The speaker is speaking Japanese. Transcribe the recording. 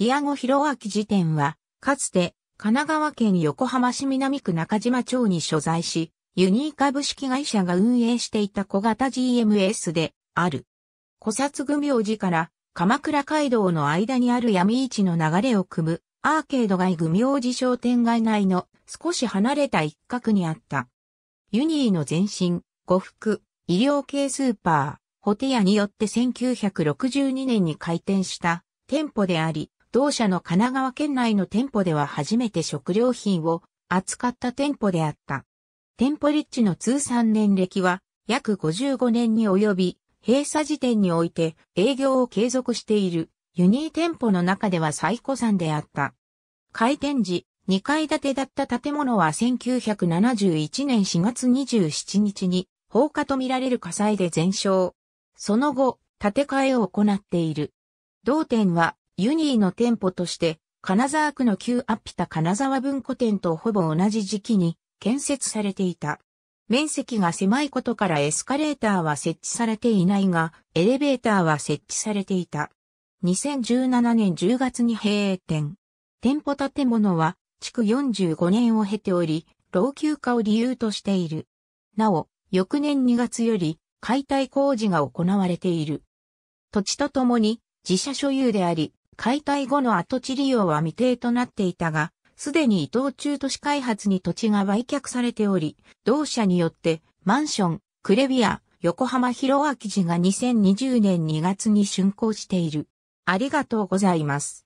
ピアゴ広明辞典は、かつて、神奈川県横浜市南区中島町に所在し、ユニー株式会社が運営していた小型 GMS である。古札組明寺から鎌倉街道の間にある闇市の流れを組むアーケード街組明寺商店街内の少し離れた一角にあった。ユニーの前身、呉服、医療系スーパー、ホテ屋によって1962年に開店した店舗であり、同社の神奈川県内の店舗では初めて食料品を扱った店舗であった。店舗立地の通算年歴は約55年に及び、閉鎖時点において営業を継続しているユニー店舗の中では最古産であった。開店時、2階建てだった建物は1971年4月27日に放火とみられる火災で全焼。その後、建て替えを行っている。同店はユニーの店舗として、金沢区の旧アピタ金沢文庫店とほぼ同じ時期に建設されていた。面積が狭いことからエスカレーターは設置されていないが、エレベーターは設置されていた。2017年10月に閉店。店舗建物は、築45年を経ており、老朽化を理由としている。なお、翌年2月より解体工事が行われている。土地とともに自社所有であり、解体後の跡地利用は未定となっていたが、すでに伊藤中都市開発に土地が売却されており、同社によってマンション、クレビア、横浜広明寺が2020年2月に竣工している。ありがとうございます。